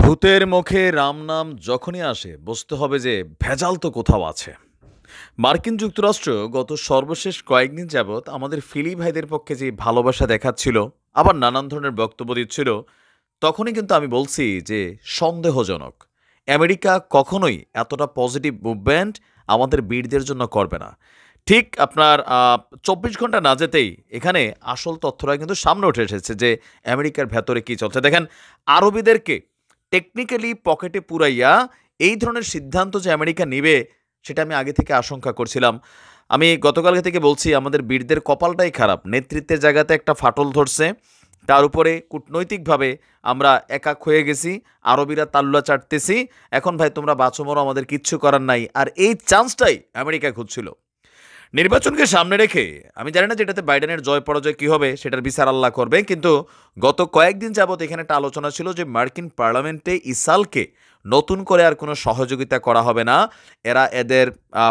ভূতের মুখে রাম নাম যখনই আসে বুঝতে হবে যে ভেজাল তো কোথাও আছে মার্কিন যুক্তরাষ্ট্র গত সর্বশেষ কয়েকদিন যাবৎ আমাদের ফিলি ভাইদের পক্ষে যে ভালোবাসা দেখাচ্ছিল আবার নানান ধরনের বক্তব্য দিচ্ছিল তখনই কিন্তু আমি বলছি যে সন্দেহজনক আমেরিকা কখনোই এতটা পজিটিভ মুভমেন্ট আমাদের বীরদের জন্য করবে না ঠিক আপনার চব্বিশ ঘন্টা না যেতেই এখানে আসল তথ্যরা কিন্তু সামনে উঠে এসেছে যে আমেরিকার ভেতরে কী চলছে দেখেন আরবিদেরকে টেকনিক্যালি পকেটে পুরাইয়া এই ধরনের সিদ্ধান্ত যে আমেরিকা নেবে সেটা আমি আগে থেকে আশঙ্কা করছিলাম আমি গতকালকে থেকে বলছি আমাদের বীরদের কপালটাই খারাপ নেতৃত্বের জায়গাতে একটা ফাটল ধরছে তার উপরে কূটনৈতিকভাবে আমরা একাক হয়ে গেছি আরবিরা তাল্লা চাটতেছি এখন ভাই তোমরা বাঁচো মরো আমাদের কিচ্ছু করার নাই আর এই চান্সটাই আমেরিকা খুঁজছিল নির্বাচনকে সামনে রেখে আমি জানি না যেটাতে বাইডেনের জয় পরাজয় কী হবে সেটার বিচার আল্লাহ করবে কিন্তু গত কয়েকদিন যাবৎ এখানে একটা আলোচনা ছিল যে মার্কিন পার্লামেন্টে ইসালকে নতুন করে আর কোনো সহযোগিতা করা হবে না এরা এদের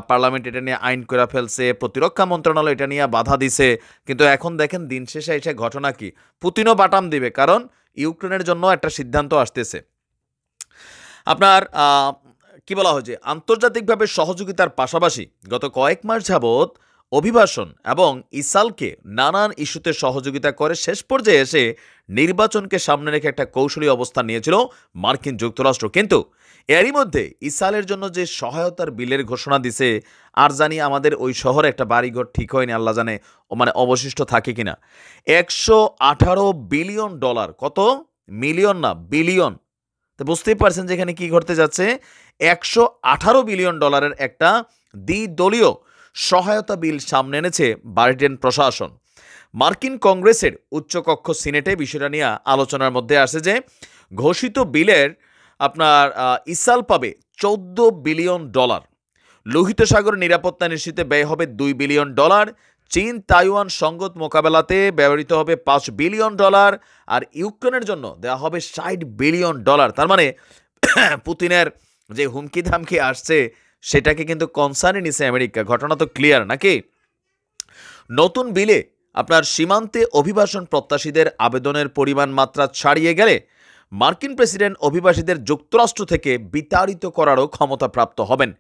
পার্লামেন্ট এটা নিয়ে আইন করে ফেলছে প্রতিরক্ষা মন্ত্রণালয় এটা নিয়ে বাধা দিছে কিন্তু এখন দেখেন দিন শেষে এসে ঘটনা কি পুতিনও বাটাম দিবে কারণ ইউক্রেনের জন্য একটা সিদ্ধান্ত আসতেছে আপনার কি বলা হয় যে আন্তর্জাতিকভাবে সহযোগিতার পাশাপাশি গত কয়েক মাস যাবৎ অভিবাসন এবং ইসালকে নানান ইস্যুতে সহযোগিতা করে শেষ পর্যায়ে এসে নির্বাচনকে সামনে রেখে একটা কৌশলী অবস্থান নিয়েছিল মার্কিন যুক্তরাষ্ট্র কিন্তু এরই মধ্যে ইসালের জন্য যে সহায়তার বিলের ঘোষণা দিছে আর জানি আমাদের ওই শহরে একটা বাড়িঘর ঠিক হয়নি আল্লাহ জানে মানে অবশিষ্ট থাকে কিনা একশো আঠারো বিলিয়ন ডলার কত মিলিয়ন না বিলিয়ন তো বুঝতেই পারছেন যে এখানে কী ঘটতে যাচ্ছে একশো আঠারো বিলিয়ন ডলারের একটা দ্বিদলীয় সহায়তা বিল সামনে এনেছে বাইডেন প্রশাসন মার্কিন কংগ্রেসের উচ্চকক্ষ সিনেটে বিষয়টা নিয়ে আলোচনার মধ্যে আসে যে ঘোষিত বিলের আপনার ইসাল পাবে চৌদ্দ বিলিয়ন ডলার লোহিত সাগর নিরাপত্তা নিশ্চিতে ব্যয় হবে দুই বিলিয়ন ডলার চীন তাইওয়ান সংগত মোকাবেলাতে ব্যবহৃত হবে পাঁচ বিলিয়ন ডলার আর ইউক্রেনের জন্য দেওয়া হবে ষাট বিলিয়ন ডলার তার মানে পুতিনের যে হুমকি ধামকি আসছে সেটাকে কিন্তু কনসার্নে নিছে আমেরিকা ঘটনা তো ক্লিয়ার নাকি নতুন বিলে আপনার সীমান্তে অভিবাসন প্রত্যাশীদের আবেদনের পরিমাণ মাত্রা ছাড়িয়ে গেলে মার্কিন প্রেসিডেন্ট অভিবাসীদের যুক্তরাষ্ট্র থেকে বিতাড়িত করারও ক্ষমতাপ্রাপ্ত হবেন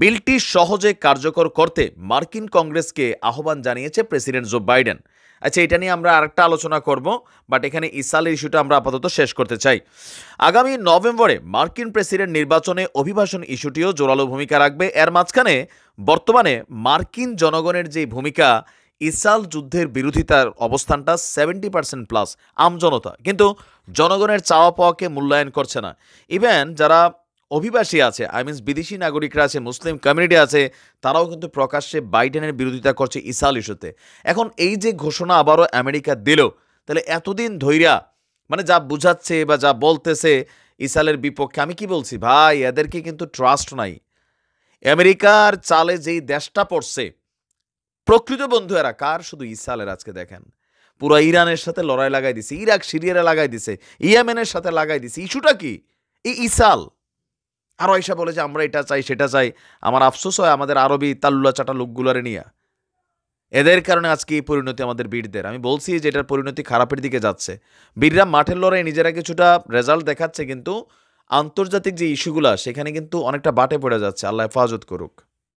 বিলটি সহজে কার্যকর করতে মার্কিন কংগ্রেসকে আহ্বান জানিয়েছে প্রেসিডেন্ট জো বাইডেন আচ্ছা এটা নিয়ে আমরা আরেকটা আলোচনা করব বাট এখানে ইসালের ইস্যুটা আমরা আপাতত শেষ করতে চাই আগামী নভেম্বরে মার্কিন প্রেসিডেন্ট নির্বাচনে অভিবাসন ইস্যুটিও জোরালো ভূমিকা রাখবে এর মাঝখানে বর্তমানে মার্কিন জনগণের যে ভূমিকা ইসাল যুদ্ধের বিরোধিতার অবস্থানটা সেভেন্টি পার্সেন্ট প্লাস আমজনতা কিন্তু জনগণের চাওয়া পাওয়াকে মূল্যায়ন করছে না ইভেন যারা অভিবাসী আছে আই মিনস বিদেশি নাগরিকরা আছে মুসলিম কমিউনিটি আছে তারাও কিন্তু প্রকাশ্যে বাইডেনের বিরোধিতা করছে ইসাল ইস্যুতে এখন এই যে ঘোষণা আবারও আমেরিকা দিল তাহলে এতদিন ধৈরা মানে যা বুঝাচ্ছে বা যা বলতেছে ইসালের বিপক্ষে আমি কি বলছি ভাই এদেরকে কিন্তু ট্রাস্ট নাই আমেরিকার চালে যেই দেশটা পড়ছে প্রকৃত বন্ধু এরা কার শুধু ইসালের আজকে দেখেন পুরো ইরানের সাথে লড়াই লাগাই দিছে ইরাক সিরিয়ারা লাগাই দিছে ইয়েমেনের সাথে লাগাই দিছে ইস্যুটা কি এই ইসাল আরও আইসা বলে যে আমরা এটা চাই সেটা চাই আমার আফসোস হয় আমাদের আরবি তাল্লুয়া চাটা লোকগুলোরে নিয়ে এদের কারণে আজকে এই পরিণতি আমাদের বীরদের আমি বলছি যে এটার পরিণতি খারাপের দিকে যাচ্ছে বীররা মাঠের লড়াই নিজেরা কিছুটা রেজাল্ট দেখাচ্ছে কিন্তু আন্তর্জাতিক যে ইস্যুগুলো সেখানে কিন্তু অনেকটা বাটে পড়ে যাচ্ছে আল্লাহ হেফাজত করুক